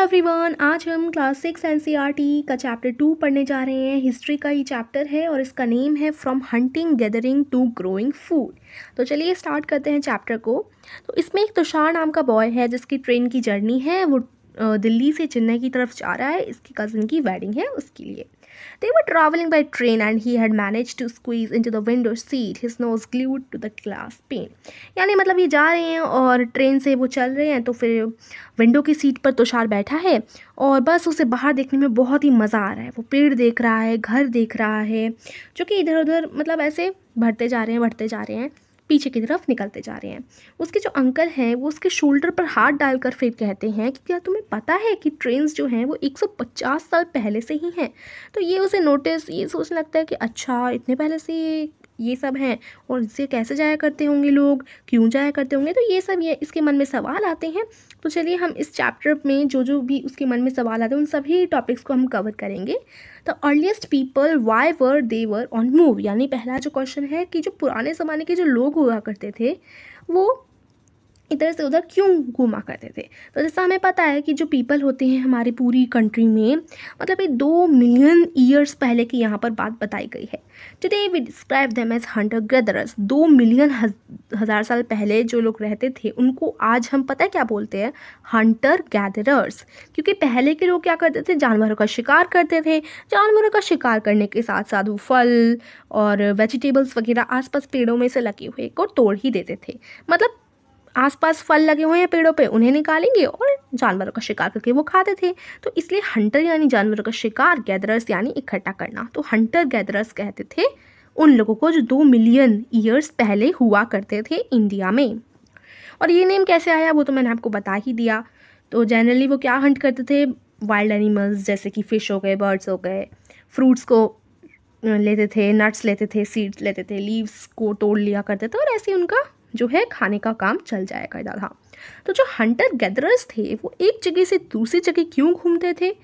Everyone आज हम class six N का चैप्टर टू पढ़ने जा रहे हैं हिस्ट्री का ये चैप्टर है और इसका नेम है from hunting gathering to growing food तो चलिए स्टार्ट करते हैं चैप्टर को तो इसमें एक तुषार नाम का बॉय है जिसकी ट्रेन की जर्नी है वो दिल्ली से चेन्नई की तरफ जा रहा है इसकी कज़न की वेडिंग है उसके लिए They were traveling by train and he had managed to squeeze into the window seat, his nose glued to the glass pane. यानी मतलब ये जा रहे हैं और ट्रेन से वो चल रहे हैं तो फिर विंडो की सीट पर तुषार बैठा है और बस उसे बाहर देखने में बहुत ही मज़ा आ रहा है वो पेड़ देख रहा है घर देख रहा है जो कि इधर उधर मतलब ऐसे बढ़ते जा रहे हैं बढ़ते जा रहे हैं पीछे की तरफ निकलते जा रहे हैं उसके जो अंकल हैं वो उसके शोल्डर पर हाथ डालकर फिर कहते हैं कि क्या तुम्हें पता है कि ट्रेन जो हैं वो 150 साल पहले से ही हैं तो ये उसे नोटिस ये सोचने लगता है कि अच्छा इतने पहले से ये ये सब हैं और इससे कैसे जाया करते होंगे लोग क्यों जाया करते होंगे तो ये सब ये इसके मन में सवाल आते हैं तो चलिए हम इस चैप्टर में जो जो भी उसके मन में सवाल आते हैं उन सभी टॉपिक्स को हम कवर करेंगे the earliest people why were they were on move यानी पहला जो क्वेश्चन है कि जो पुराने ज़माने के जो लोग हुआ करते थे वो इधर से उधर क्यों घूमा करते थे तो जैसा हमें पता है कि जो पीपल होते हैं हमारी पूरी कंट्री में मतलब ये दो मिलियन ईयर्स पहले की यहाँ पर बात बताई गई है today we describe them as hunter gatherers दो मिलियन हज, हज़ार साल पहले जो लोग रहते थे उनको आज हम पता है क्या बोलते हैं हंटर गैदरर्स क्योंकि पहले के लोग क्या करते थे जानवरों का शिकार करते थे जानवरों का शिकार करने के साथ साथ वो फल और वेजिटेबल्स वगैरह आसपास पेड़ों में से लगे हुए को तोड़ ही देते थे मतलब आसपास फल लगे हुए हैं पेड़ों पे उन्हें निकालेंगे और जानवरों का शिकार करके वो खाते थे तो इसलिए हंटर यानी जानवरों का शिकार गैदरर्स यानी इकट्ठा करना तो हंटर गैदरर्स कहते थे उन लोगों को जो दो मिलियन ईयर्स पहले हुआ करते थे इंडिया में और ये नेम कैसे आया वो तो मैंने आपको बता ही दिया तो जनरली वो क्या हंट करते थे वाइल्ड एनिमल्स जैसे कि फ़िश हो गए बर्ड्स हो गए फ्रूट्स को लेते थे नट्स लेते थे सीड्स लेते थे लीव्स को तोड़ लिया करते थे और ऐसे उनका जो है खाने का काम चल जाया करता था तो जो हंटर गैदरर्स थे वो एक जगह से दूसरी जगह क्यों घूमते थे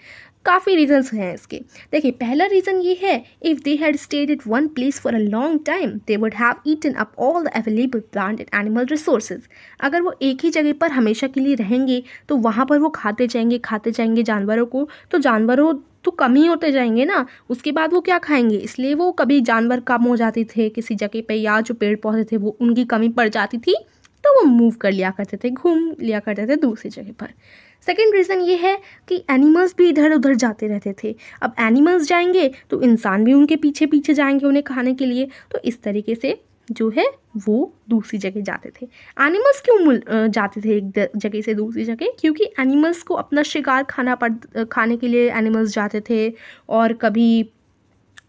काफ़ी रीजंस हैं इसके देखिए पहला रीज़न ये है if they had stayed at one place for a long time they would have eaten up all the available plant and animal resources अगर वो एक ही जगह पर हमेशा के लिए रहेंगे तो वहाँ पर वो खाते जाएंगे खाते जाएंगे जानवरों को तो जानवरों तो कम ही होते जाएंगे ना उसके बाद वो क्या खाएंगे इसलिए वो कभी जानवर कम हो जाते थे किसी जगह पे या जो पेड़ पौधे थे वो उनकी कमी पड़ जाती थी तो वो मूव कर लिया करते थे घूम लिया करते थे दूसरी जगह पर सेकेंड रीज़न ये है कि एनिमल्स भी इधर उधर जाते रहते थे अब एनिमल्स जाएंगे तो इंसान भी उनके पीछे पीछे जाएंगे उन्हें खाने के लिए तो इस तरीके से जो है वो दूसरी जगह जाते थे एनिमल्स क्यों जाते थे एक जगह से दूसरी जगह क्योंकि एनिमल्स को अपना शिकार खाना पड़ खाने के लिए एनिमल्स जाते थे और कभी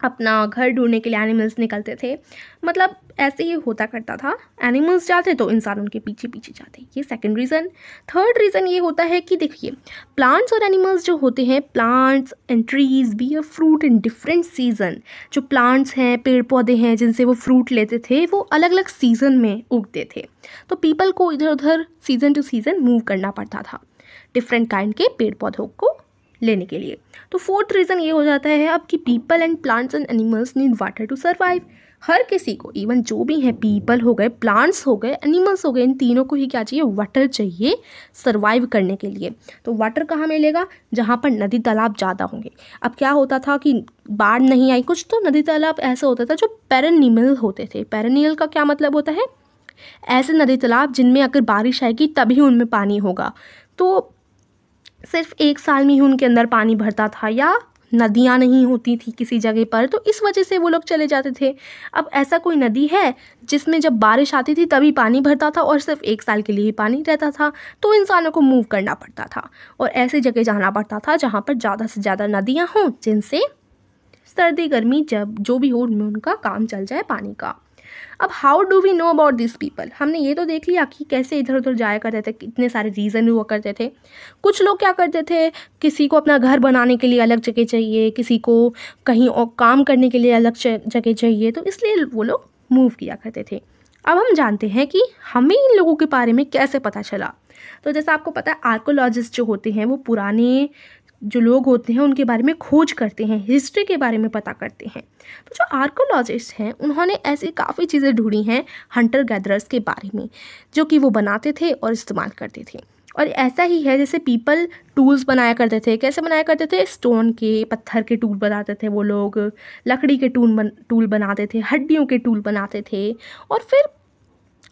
अपना घर ढूंढने के लिए एनिमल्स निकलते थे मतलब ऐसे ही होता करता था एनिमल्स जाते तो इंसान उनके पीछे पीछे जाते ये सेकंड रीज़न थर्ड रीज़न ये होता है कि देखिए प्लांट्स और एनिमल्स जो होते हैं plants and trees bear fruit in different season जो प्लांट्स हैं पेड़ पौधे हैं जिनसे वो फ्रूट लेते थे वो अलग अलग सीज़न में उगते थे तो पीपल को इधर उधर सीज़न टू सीज़न मूव करना पड़ता था डिफरेंट काइंड के पेड़ पौधों को लेने के लिए तो फोर्थ रीज़न ये हो जाता है अब कि people and plants and animals need water to survive हर किसी को इवन जो भी हैं पीपल हो गए प्लांट्स हो गए एनिमल्स हो गए इन तीनों को ही क्या चाहिए वाटर चाहिए सर्वाइव करने के लिए तो वाटर कहाँ मिलेगा जहाँ पर नदी तालाब ज़्यादा होंगे अब क्या होता था कि बाढ़ नहीं आई कुछ तो नदी तालाब ऐसा होता था जो पैरनिमल होते थे पैरनियल का क्या मतलब होता है ऐसे नदी तालाब जिनमें अगर बारिश आएगी तभी उनमें पानी होगा तो सिर्फ एक साल में ही उनके अंदर पानी भरता था या नदियाँ नहीं होती थी किसी जगह पर तो इस वजह से वो लोग चले जाते थे अब ऐसा कोई नदी है जिसमें जब बारिश आती थी तभी पानी भरता था और सिर्फ एक साल के लिए ही पानी रहता था तो इंसानों को मूव करना पड़ता था और ऐसे जगह जाना पड़ता था जहाँ पर ज़्यादा से ज़्यादा नदियाँ हों जिनसे सर्दी गर्मी जब जो भी हो उनमें उनका काम चल जाए पानी का अब how do we know about this people हमने ये तो देख लिया कि कैसे इधर उधर जाया करते थे कितने सारे रीज़न हुआ करते थे कुछ लोग क्या करते थे किसी को अपना घर बनाने के लिए अलग जगह चाहिए किसी को कहीं और काम करने के लिए अलग जगह चाहिए तो इसलिए वो लोग मूव किया करते थे अब हम जानते हैं कि हमें इन लोगों के बारे में कैसे पता चला तो जैसा आपको पता है आर्कोलॉजिस्ट जो होते हैं वो पुराने जो लोग होते हैं उनके बारे में खोज करते हैं हिस्ट्री के बारे में पता करते हैं तो जो आर्कोलॉजिस्ट हैं उन्होंने ऐसी काफ़ी चीज़ें ढूंढी हैं हंटर गैदरर्स के बारे में जो कि वो बनाते थे और इस्तेमाल करते थे और ऐसा ही है जैसे पीपल टूल्स बनाया करते थे कैसे बनाया करते थे स्टोन के पत्थर के टूल बनाते थे वो लोग लकड़ी के टूल बन टूल बनाते थे हड्डियों के टूल बनाते थे और फिर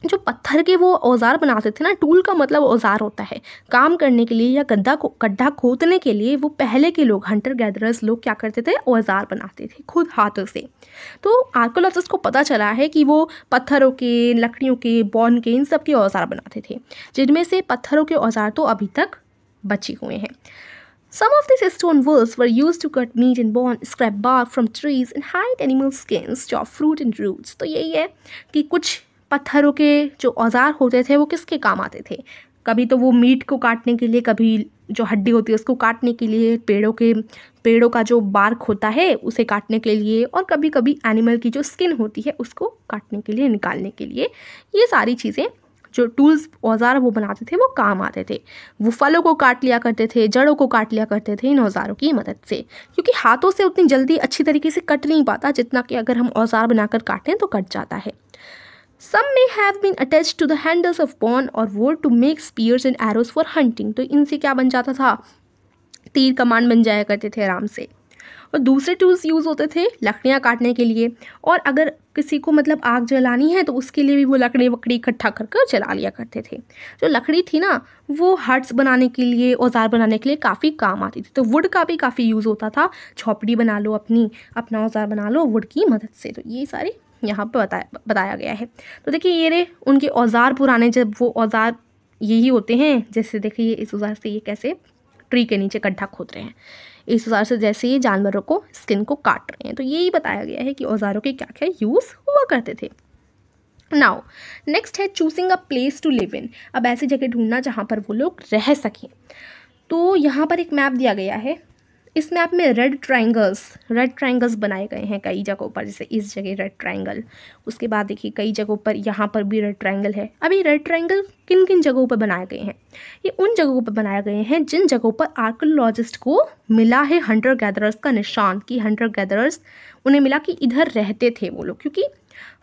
जो पत्थर के वो औजार बनाते थे ना टूल का मतलब औजार होता है काम करने के लिए या गड्ढा को गड्ढा खोदने के लिए वो पहले के लोग हंटर गैदरर्स लोग क्या करते थे औजार बनाते थे खुद हाथों से तो आर्कोलॉजिस्ट को पता चला है कि वो पत्थरों के लकड़ियों के बॉन के इन सब के औजार बनाते थे जिनमें से पत्थरों के औजार तो अभी तक बचे हुए हैं some of this stone tools were use to cut meat and bone scrap bark from trees and hide animal skins जो फ्रूट एंड रूट्स तो यही है कि कुछ पत्थरों के जो औजार होते थे वो किसके काम आते थे कभी तो वो मीट को काटने के लिए कभी जो हड्डी होती है उसको काटने के लिए पेड़ों के पेड़ों का जो बार्क होता है उसे काटने के लिए और कभी कभी एनिमल की जो स्किन होती है उसको काटने के लिए निकालने के लिए ये सारी चीज़ें जो टूल्स औजार वो बनाते थे वो काम आते थे वो फलों को काट लिया करते थे जड़ों को काट लिया करते थे इन औजारों की मदद से क्योंकि हाथों से उतनी जल्दी अच्छी तरीके से कट नहीं पाता जितना कि अगर हम औजार बनाकर काटें तो कट जाता है some may have been attach to the handles of bone or wood to make spears and arrows for hunting तो इनसे क्या बन जाता था तीर कमान बन जाया करते थे आराम से और दूसरे टूल्स यूज़ होते थे लकड़ियाँ काटने के लिए और अगर किसी को मतलब आग जलानी है तो उसके लिए भी वो लकड़ी वकड़ी इकट्ठा कर कर जला लिया करते थे जो लकड़ी थी ना वो हट्स बनाने के लिए औजार बनाने के लिए काफ़ी काम आती थी तो वुड का भी काफ़ी यूज़ होता था झोपड़ी बना लो अपनी अपना औजार बना लो वुड की मदद से तो ये सारी यहाँ पर बताया बताया गया है तो देखिए ये रे उनके औज़ार पुराने जब वो औज़ार यही होते हैं जैसे देखिए इस औज़ार से ये कैसे ट्री के नीचे गड्ढा खोद रहे हैं इस औज़ार से जैसे ये जानवरों को स्किन को काट रहे हैं तो यही बताया गया है कि औज़ारों के क्या क्या यूज़ हुआ करते थे नाउ नेक्स्ट है choosing a place to live in अब ऐसी जगह ढूंढना जहाँ पर वो लोग रह सकें तो यहाँ पर एक मैप दिया गया है इसमें आप में रेड ट्राइंगल्स रेड ट्राइंगल्स बनाए गए हैं कई जगहों पर जैसे इस जगह रेड ट्राइंगल उसके बाद देखिए कई जगहों पर यहाँ पर भी रेड ट्राइंगल है अब ये रेड ट्राइंगल किन किन जगहों पर बनाए गए हैं ये उन जगहों पर बनाए गए हैं जिन जगहों पर आर्कोलॉजिस्ट को मिला है हंटर गैदरर्स का निशान कि हंटर गैदरर्स उन्हें मिला कि इधर रहते थे वो लोग क्योंकि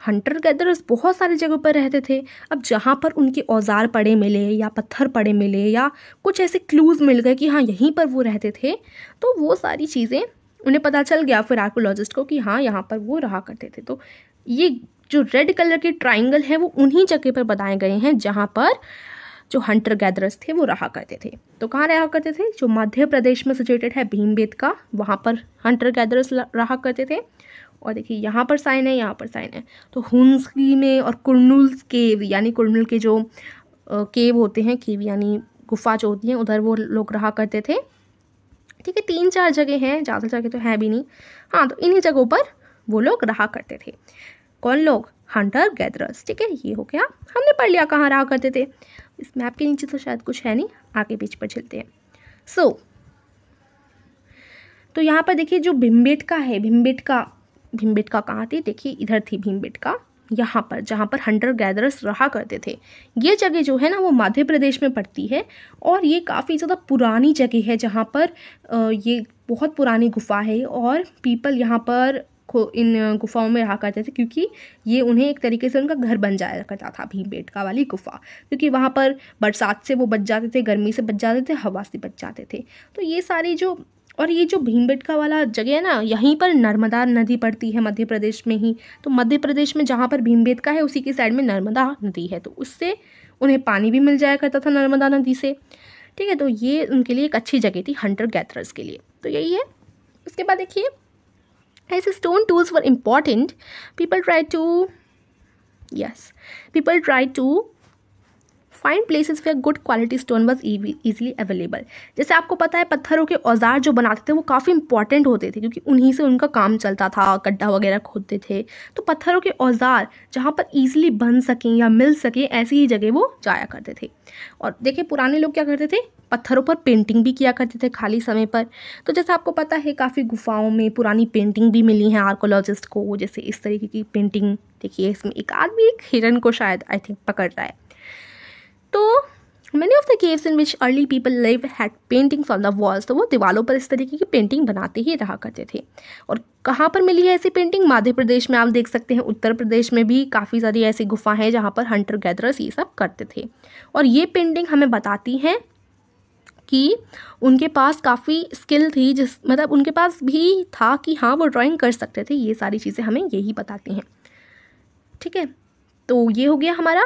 हंटर गैदरर्स बहुत सारी जगह पर रहते थे अब जहाँ पर उनके औजार पड़े मिले या पत्थर पड़े मिले या कुछ ऐसे क्लूज़ मिल गए कि हाँ यहीं पर वो रहते थे तो वो सारी चीज़ें उन्हें पता चल गया फिर आर्कोलॉजिस्ट को कि हाँ यहाँ पर वो रहा करते थे तो ये जो रेड कलर के ट्राइंगल हैं वो उन्हीं जगह पर बताए गए हैं जहाँ पर जो हंटर गैदरर्स थे वो रहा करते थे तो कहाँ रहा करते थे जो मध्य प्रदेश में सिचुएटेड है भीम का वहाँ पर हंटर गैदरर्स रहा करते थे और देखिए यहाँ पर साइन है यहाँ पर साइन है तो हुंसकी में और कुरनुल्स केव यानी कुरनुल के जो केव होते हैं केव यानी गुफा जो होती है उधर वो लोग रहा करते थे ठीक है तीन चार जगह हैं ज़्यादा जगह तो है भी नहीं हाँ तो इन्हीं जगहों पर वो लोग रहा करते थे कौन लोग हंटर गैदरस ठीक है ये हो गया हमने पढ़ लिया कहाँ रहा करते थे इस मैप के नीचे तो शायद कुछ है नहीं आगे पेज पर चलते हैं सो so, तो यहाँ पर देखिए जो भिम्बेटका है भिम्बेटका भीमबेटका कहाँ थी देखिए इधर थी भीमबेटका यहाँ पर जहाँ पर हंटर गैदर्स रहा करते थे ये जगह जो है ना वो मध्य प्रदेश में पड़ती है और ये काफ़ी ज़्यादा पुरानी जगह है जहाँ पर ये बहुत पुरानी गुफा है और पीपल यहाँ पर इन गुफाओं में रहा करते थे क्योंकि ये उन्हें एक तरीके से उनका घर बन जाया करता था भीमबेटका वाली गुफा क्योंकि वहाँ पर बरसात से वो बच जाते थे गर्मी से बच जाते थे हवा से बच जाते थे तो ये सारी जो और ये जो भीमबेटका वाला जगह है ना यहीं पर नर्मदा नदी पड़ती है मध्य प्रदेश में ही तो मध्य प्रदेश में जहाँ पर भीमबेटका है उसी के साइड में नर्मदा नदी है तो उससे उन्हें पानी भी मिल जाया करता था नर्मदा नदी से ठीक है तो ये उनके लिए एक अच्छी जगह थी हंटर गैदरर्स के लिए तो यही है उसके बाद देखिए ऐसे stone tools were important people try to yes people try to find places where good quality stone was easily available जैसे आपको पता है पत्थरों के औजार जो बनाते थे वो काफ़ी इंपॉर्टेंट होते थे क्योंकि उन्हीं से उनका काम चलता था गड्ढा वगैरह खोदते थे तो पत्थरों के औजार जहाँ पर ईजिली बन सकें या मिल सकें ऐसी ही जगह वो जाया करते थे और देखिए पुराने लोग क्या करते थे पत्थरों पर पेंटिंग भी किया करते थे खाली समय पर तो जैसे आपको पता है काफ़ी गुफाओं में पुरानी पेंटिंग भी मिली हैं आर्कोलॉजिस्ट को जैसे इस तरीके की पेंटिंग देखिए इसमें एक आदमी एक हिरन को शायद आई थिंक पकड़ रहा है तो many of the caves in which early people live had paintings on the walls तो वो दीवारों पर इस तरीके की पेंटिंग बनाते ही रहा करते थे और कहाँ पर मिली है ऐसी पेंटिंग मध्य प्रदेश में आप देख सकते हैं उत्तर प्रदेश में भी काफ़ी सारी ऐसी गुफा हैं जहाँ पर हंटर गैदरर्स ये सब करते थे और ये पेंटिंग हमें बताती हैं कि उनके पास काफ़ी स्किल थी जिस मतलब उनके पास भी था कि हाँ वो ड्राॅइंग कर सकते थे ये सारी चीज़ें हमें यही बताती हैं ठीक है तो ये हो गया हमारा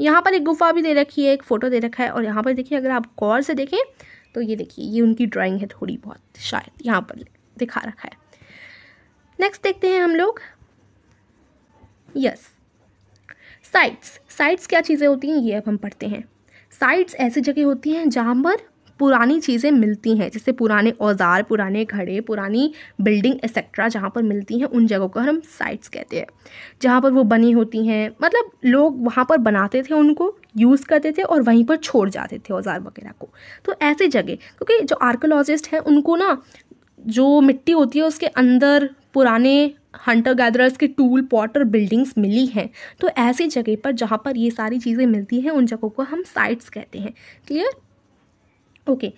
यहाँ पर एक गुफा भी दे रखी है एक फ़ोटो दे रखा है और यहाँ पर देखिए अगर आप गौर से देखें तो ये देखिए ये उनकी ड्राइंग है थोड़ी बहुत शायद यहाँ पर दिखा रखा है नेक्स्ट देखते हैं हम लोग यस साइट्स साइट्स क्या चीज़ें होती हैं ये अब हम पढ़ते हैं साइट्स ऐसी जगह होती हैं जहाँ पर पुरानी चीज़ें मिलती हैं जैसे पुराने औजार पुराने घड़े पुरानी बिल्डिंग एक्सेट्रा जहाँ पर मिलती हैं उन जगहों को हम साइट्स कहते हैं जहाँ पर वो बनी होती हैं मतलब लोग वहाँ पर बनाते थे उनको यूज़ करते थे और वहीं पर छोड़ जाते थे औजार वगैरह को तो ऐसे जगह क्योंकि जो आर्कोलॉजिस्ट हैं उनको ना जो मिट्टी होती है उसके अंदर पुराने हंटर गैदरर्स के टूल पॉट और बिल्डिंग्स मिली हैं तो ऐसी जगह पर जहाँ पर ये सारी चीज़ें मिलती हैं उन जगहों को हम साइट्स कहते हैं क्लियर ओके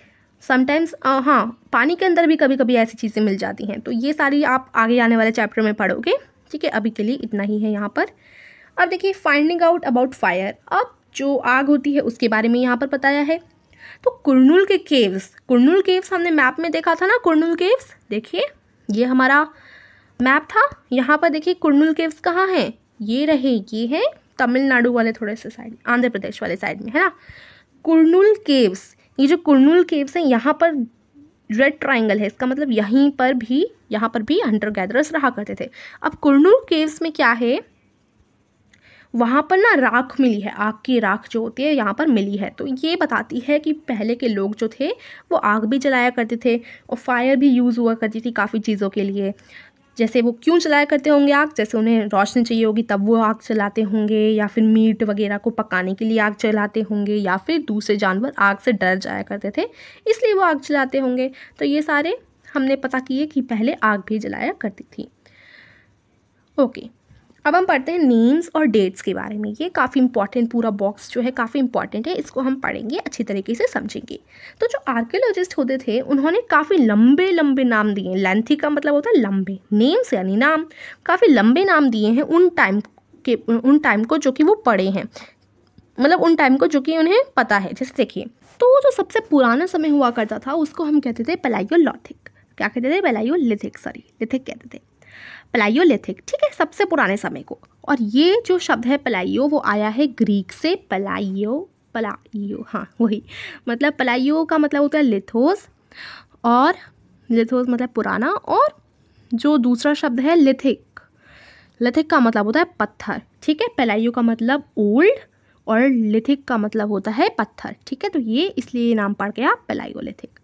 समटाइम्स uh, हाँ पानी के अंदर भी कभी कभी ऐसी चीज़ें मिल जाती हैं तो ये सारी आप आगे आने वाले चैप्टर में पढ़ोगे ठीक है अभी के लिए इतना ही है यहाँ पर अब देखिए फाइंडिंग आउट अबाउट फायर अब जो आग होती है उसके बारे में यहाँ पर बताया है तो कुरनूल के केव्स कुरनूल केव्स हमने मैप में देखा था ना कुरनूल केव्स देखिए ये हमारा मैप था यहाँ पर देखिए कुरनूल केव्स कहाँ हैं ये रहे ये है तमिलनाडु वाले थोड़े से साइड आंध्र प्रदेश वाले साइड में है ना कुरनूल केव्स ये जो कुर्नूल केव्स हैं यहाँ पर रेड ट्राइंगल है इसका मतलब यहीं पर भी यहाँ पर भी हंटर गैदरर्स रहा करते थे अब कुर्नूल केव्स में क्या है वहाँ पर ना राख मिली है आग की राख जो होती है यहाँ पर मिली है तो ये बताती है कि पहले के लोग जो थे वो आग भी जलाया करते थे और फायर भी यूज़ हुआ करती थी काफ़ी चीज़ों के लिए जैसे वो क्यों चलाया करते होंगे आग जैसे उन्हें रोशनी चाहिए होगी तब वो आग चलाते होंगे या फिर मीट वगैरह को पकाने के लिए आग चलाते होंगे या फिर दूसरे जानवर आग से डर जाया करते थे इसलिए वो आग चलाते होंगे तो ये सारे हमने पता किए कि पहले आग भी जलाया करती थी ओके अब हम पढ़ते हैं नेम्स और डेट्स के बारे में ये काफ़ी इंपॉर्टेंट पूरा बॉक्स जो है काफ़ी इंपॉर्टेंट है इसको हम पढ़ेंगे अच्छी तरीके से समझेंगे तो जो आर्कियोलॉजिस्ट होते थे उन्होंने काफ़ी लंबे लंबे नाम दिए लेंथी का मतलब होता है लंबे नेम्स यानी नाम काफ़ी लंबे नाम दिए हैं उन टाइम के उन टाइम को जो कि वो पढ़े हैं मतलब उन टाइम को जो कि उन्हें पता है जैसे देखिए तो जो सबसे पुराना समय हुआ करता था उसको हम कहते थे पेलाइयोलॉथिक क्या कहते थे पेलाइयोलिथिक सॉरी लिथिक कहते थे पलाइयोलिथिक ठीक है सबसे पुराने समय को और ये जो शब्द है पलाइयो वो आया है ग्रीक से पलाइयो पलाइयो हाँ वही मतलब पलाइयो का मतलब होता है लिथोस और लिथोस मतलब पुराना और जो दूसरा शब्द है लिथिक लिथिक का मतलब होता है पत्थर ठीक है पलाइयो का मतलब ओल्ड और लिथिक का मतलब होता है पत्थर ठीक है तो ये इसलिए नाम पड़ गया पेलाइयोलिथिक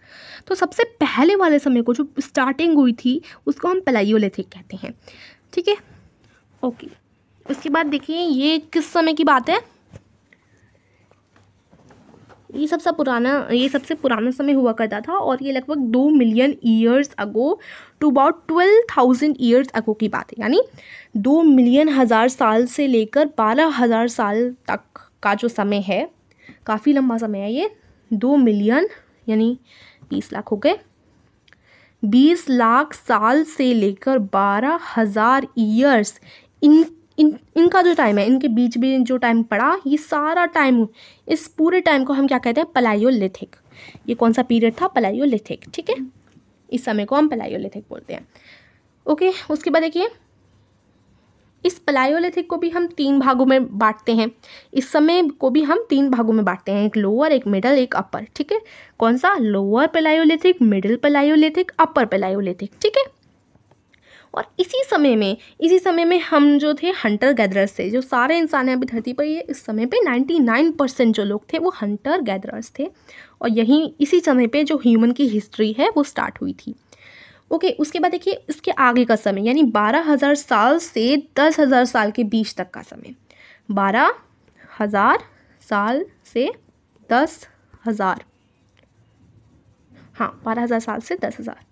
तो सबसे पहले वाले समय को जो स्टार्टिंग हुई थी उसको हम पलायोलिथिक कहते हैं ठीक है ओके उसके बाद देखिए ये किस समय की बात है ये सबसे सब पुराना ये सबसे पुराना समय हुआ करता था और ये लगभग दो million years ago to about twelve thousand years ago की बात है यानी दो मिलियन हज़ार साल से लेकर बारह हज़ार साल तक का जो समय है काफ़ी लंबा समय है ये दो मिलियन यानी बीस लाख हो गए बीस लाख साल से लेकर बारह हज़ार ईयर्स इन इन इनका जो टाइम है इनके बीच में जो टाइम पड़ा ये सारा टाइम इस पूरे टाइम को हम क्या कहते हैं पलायोलिथिक ये कौन सा पीरियड था पलायोलिथिक ठीक है इस समय को हम पलायोलिथिक बोलते हैं ओके उसके बाद देखिए इस पलायोलिथिक को भी हम तीन भागों में बांटते हैं इस समय को भी हम तीन भागों में बांटते हैं एक लोअर एक मिडल एक अपर ठीक है कौन सा लोअर पलायोलिथिक मिडल पलायोलिथिक अपर पलायोलिथिक ठीक है और इसी समय में इसी समय में हम जो थे हंटर गैदरर्स थे जो सारे इंसान हैं अभी धरती पर ये इस समय पे 99 परसेंट जो लोग थे वो हंटर गैदरर्स थे और यहीं इसी समय पे जो ह्यूमन की हिस्ट्री है वो स्टार्ट हुई थी ओके उसके बाद देखिए इसके आगे का समय यानी बारह हज़ार साल से दस हज़ार साल के बीच तक का समय बारह हज़ार साल से दस हज़ार हाँ बारह हज़ार साल से दस हज़ार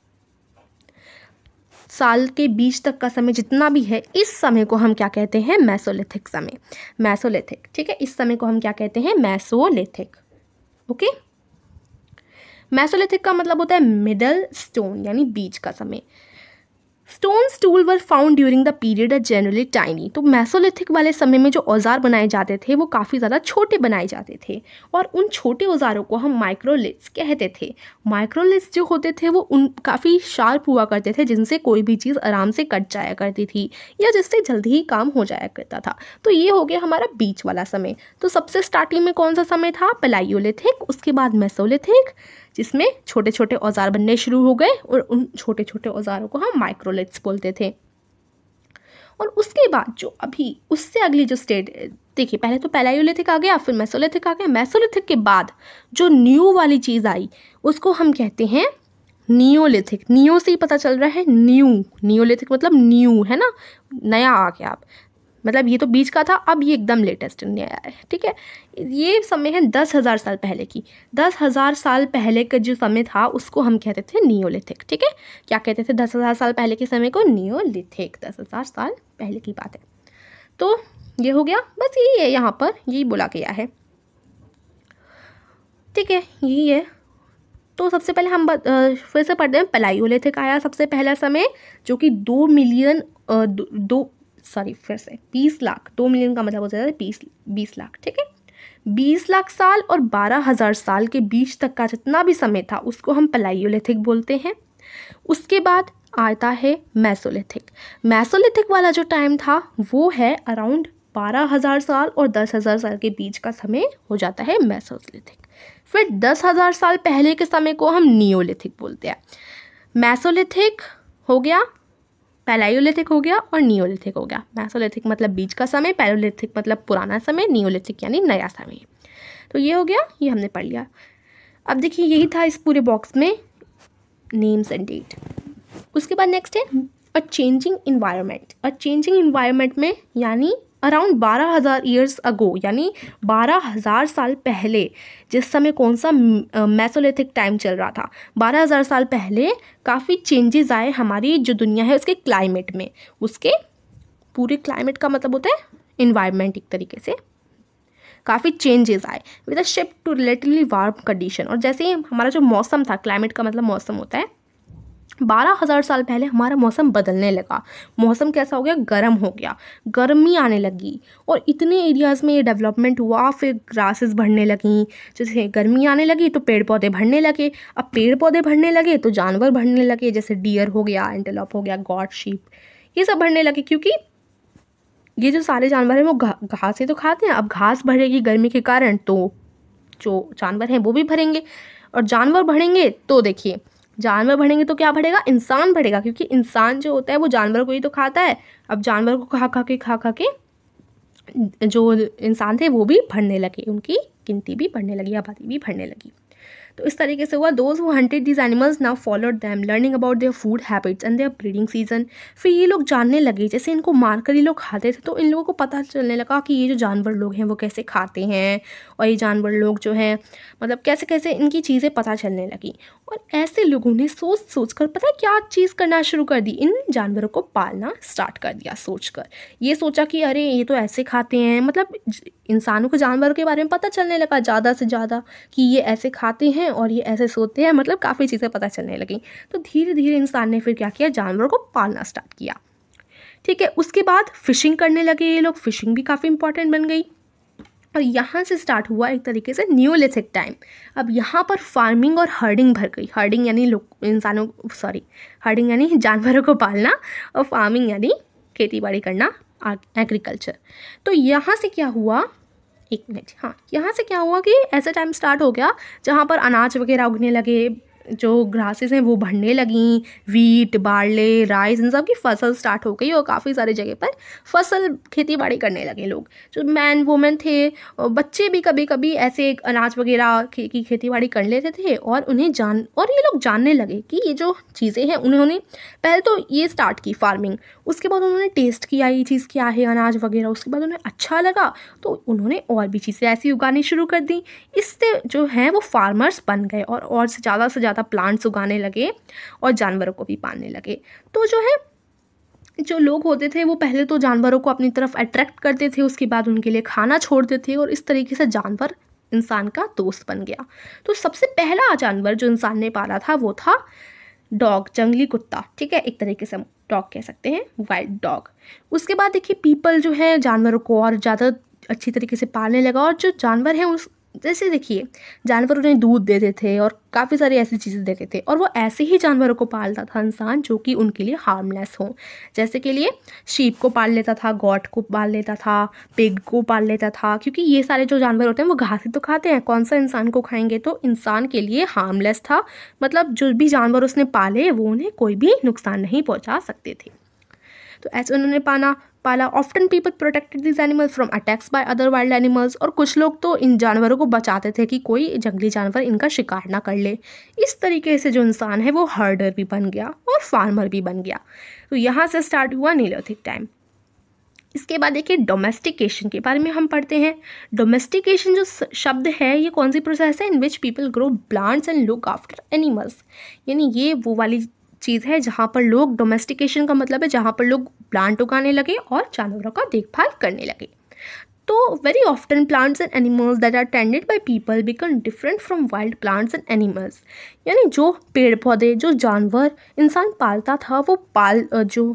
साल के बीच तक का समय जितना भी है इस समय को हम क्या कहते हैं मैसोलिथिक समय मैसोलिथिक ठीक है इस समय को हम क्या कहते हैं मैसोलिथिक ओके okay? मैसोलिथिक का मतलब होता है मिडल स्टोन यानी बीच का समय stone tool were found during the period are generally tiny तो मैसोलिथिक वाले समय में जो औजार बनाए जाते थे वो काफ़ी ज़्यादा छोटे बनाए जाते थे और उन छोटे औजारों को हम माइक्रोलिट्स कहते थे माइक्रोलिट्स जो होते थे वो उन काफ़ी शार्प हुआ करते थे जिनसे कोई भी चीज़ आराम से कट जाया करती थी या जिससे जल्दी ही काम हो जाया करता था तो ये हो गया हमारा बीच वाला समय तो सबसे स्टार्टिंग में कौन सा समय था पेलायोलिथिक उसके बाद मैसोलिथिक जिसमें छोटे छोटे औजार बनने शुरू हो गए और उन छोटे छोटे औजारों को हम माइक्रोलेट्स बोलते थे और उसके बाद जो अभी उससे अगली जो स्टेट देखिए पहले तो पैलायोलिथिक आ गया फिर मैसोलिथिक आ गया मैसोलिथिक के बाद जो न्यू वाली चीज़ आई उसको हम कहते हैं नियोलिथिक नियो से ही पता चल रहा है न्यू नियोलिथिक मतलब न्यू है ना नया आ गया आप मतलब ये तो बीच का था अब ये एकदम लेटेस्ट नहीं आया है ठीक है ये समय है दस हज़ार साल पहले की दस हज़ार साल पहले का जो समय था उसको हम कहते थे नियोलिथिक ठीक है क्या कहते थे दस हज़ार साल पहले के समय को नियोलिथिक दस हज़ार साल पहले की बात है तो ये हो गया बस यही है यहाँ पर यही बोला गया है ठीक है यही है तो सबसे पहले हम फिर से पढ़ते हैं पलायोलिथिक आया सबसे पहला समय जो कि दो मिलियन दो सॉरी फिर से बीस लाख दो मिलियन का मतलब हो जाता है बीस बीस लाख ठीक है बीस लाख साल और बारह हज़ार साल के बीच तक का जितना भी समय था उसको हम पलायोलिथिक बोलते हैं उसके बाद आता है मैसोलिथिक मैसोलिथिक वाला जो टाइम था वो है अराउंड बारह हज़ार साल और दस हज़ार साल के बीच का समय हो जाता है मैसोलिथिक फिर दस हज़ार साल पहले के समय को हम नियोलिथिक बोलते हैं मैसोलिथिक हो गया पैलायोलिथिक हो गया और नियोलिथिक हो गया मैसोलिथिक मतलब बीच का समय पैलोलिथिक मतलब पुराना समय नियोलिथिक यानी नया समय तो ये हो गया ये हमने पढ़ लिया अब देखिए यही था इस पूरे बॉक्स में नेम्स एंड डेट उसके बाद नेक्स्ट है a changing environment a changing environment में यानी अराउंड बारह हज़ार ईयर्स अगो यानी बारह हज़ार साल पहले जिस समय कौन सा मैसोलिथिक टाइम चल रहा था बारह हज़ार साल पहले काफ़ी चेंजेस आए हमारी जो दुनिया है उसके क्लाइमेट में उसके पूरे क्लाइमेट का मतलब होता है इन्वायरमेंट एक तरीके से काफ़ी चेंजेस आए with a shift to relatively warm condition और जैसे ही हमारा जो मौसम था क्लाइमेट का मतलब मौसम होता है बारह हज़ार साल पहले हमारा मौसम बदलने लगा मौसम कैसा हो गया गर्म हो गया गर्मी आने लगी और इतने एरियाज़ में ये डेवलपमेंट हुआ फिर ग्रासेस बढ़ने लगी जैसे गर्मी आने लगी तो पेड़ पौधे बढ़ने लगे अब पेड़ पौधे बढ़ने लगे तो जानवर बढ़ने लगे जैसे डियर हो गया एंटेलॉप हो गया गॉड शीप ये सब बढ़ने लगे क्योंकि ये जो सारे जानवर हैं वो घास ही तो खाते हैं अब घास बढ़ेगी गर्मी के कारण तो जो जानवर हैं वो भी भरेंगे और जानवर बढ़ेंगे तो देखिए जानवर बढ़ेंगे तो क्या बढ़ेगा इंसान बढ़ेगा क्योंकि इंसान जो होता है वो जानवर को ही तो खाता है अब जानवर को खा खा के खा खा के जो इंसान थे वो भी बढ़ने लगे उनकी गिनती भी बढ़ने लगी आबादी भी बढ़ने लगी तो इस तरीके से हुआ those who hunted these animals now followed them learning about their food habits and their breeding season फिर ये लोग जानने लगे जैसे इनको मारकर ये लोग खाते थे तो इन लोगों को पता चलने लगा कि ये जो जानवर लोग हैं वो कैसे खाते हैं और ये जानवर लोग जो हैं मतलब कैसे कैसे इनकी चीज़ें पता चलने लगी और ऐसे लोगों ने सोच सोच कर पता क्या चीज़ करना शुरू कर दी इन जानवरों को पालना स्टार्ट कर दिया सोच कर ये सोचा कि अरे ये तो ऐसे खाते हैं मतलब इंसानों को जानवरों के बारे में पता चलने लगा ज़्यादा से ज़्यादा कि ये ऐसे खाते हैं हैं और ये ऐसे सोते हैं मतलब काफ़ी चीज़ें पता चलने लगी तो धीरे धीरे इंसान ने फिर क्या किया जानवरों को पालना स्टार्ट किया ठीक है उसके बाद फिशिंग करने लगे ये लोग फिशिंग भी काफ़ी इंपॉर्टेंट बन गई और यहाँ से स्टार्ट हुआ एक तरीके से न्यूलिथिक टाइम अब यहाँ पर फार्मिंग और हर्डिंग भर गई हर्डिंग यानी लोग इंसानों सॉरी हर्डिंग यानी जानवरों को पालना और फार्मिंग यानी खेती बाड़ी करना एग्रीकल्चर तो यहाँ से क्या हुआ एक मिनट हाँ यहाँ से क्या हुआ कि ऐसा टाइम स्टार्ट हो गया जहाँ पर अनाज वगैरह उगने लगे जो ग्रासेस हैं वो बढ़ने लगी वीट बार्ले राइस इन सब की फसल स्टार्ट हो गई और काफ़ी सारी जगह पर फसल खेती बाड़ी करने लगे लोग जो मैन वुमेन थे बच्चे भी कभी कभी ऐसे अनाज वगैरह की खेती बाड़ी कर लेते थे और उन्हें जान और ये लोग जानने लगे कि ये जो चीज़ें हैं उन्होंने पहले तो ये स्टार्ट की फार्मिंग उसके बाद उन्होंने टेस्ट किया ये चीज़ क्या है अनाज वगैरह उसके बाद उन्हें अच्छा लगा तो उन्होंने और भी चीज़ें ऐसी उगानी शुरू कर दी इससे जो हैं वो फार्मर्स बन गए और और से ज़्यादा से ज़्यादा प्लांट्स उगाने लगे और जानवरों को भी पालने लगे तो जो है जो लोग होते थे वो पहले तो जानवरों को अपनी तरफ अट्रैक्ट करते थे उसके बाद उनके लिए खाना छोड़ते थे और इस तरीके से जानवर इंसान का दोस्त बन गया तो सबसे पहला जानवर जो इंसान ने पाला था वो था डॉग जंगली कुत्ता ठीक है एक तरीके से डॉग कह सकते हैं वाइल्ड डॉग उसके बाद देखिए पीपल जो है जानवरों को और ज़्यादा अच्छी तरीके से पालने लगा और जो जानवर हैं उस जैसे देखिए जानवर उन्हें दूध देते थे और काफ़ी सारी ऐसी चीज़ें देते थे और वो ऐसे ही जानवरों को पालता था इंसान जो कि उनके लिए हार्मलेस हो जैसे के लिए शीप को पाल लेता था गॉट को पाल लेता था पिग को पाल लेता था क्योंकि ये सारे जो जानवर होते हैं वो घास ही तो खाते हैं कौन सा इंसान को खाएंगे तो इंसान के लिए हार्मलेस था मतलब जो भी जानवर उसने पाले वो उन्हें कोई भी नुकसान नहीं पहुँचा सकते थे तो ऐसे उन्होंने पाना पाला often people protected this animals from attacks by other wild animals और कुछ लोग तो इन जानवरों को बचाते थे कि कोई जंगली जानवर इनका शिकार ना कर ले इस तरीके से जो इंसान है वो हर्डर भी बन गया और फार्मर भी बन गया तो यहाँ से स्टार्ट हुआ नीलोथिक टाइम इसके बाद देखिए डोमेस्टिकेशन के बारे में हम पढ़ते हैं डोमेस्टिकेशन जो शब्द है ये कौन सी प्रोसेस है in which people grow plants and look after animals यानी ये वो वाली चीज़ है जहाँ पर लोग डोमेस्टिकेशन का मतलब है जहाँ पर लोग प्लांट उगाने लगे और जानवरों का देखभाल करने लगे तो very often plants and animals that are tended by people become different from wild plants and animals यानी जो पेड़ पौधे जो जानवर इंसान पालता था वो पाल जो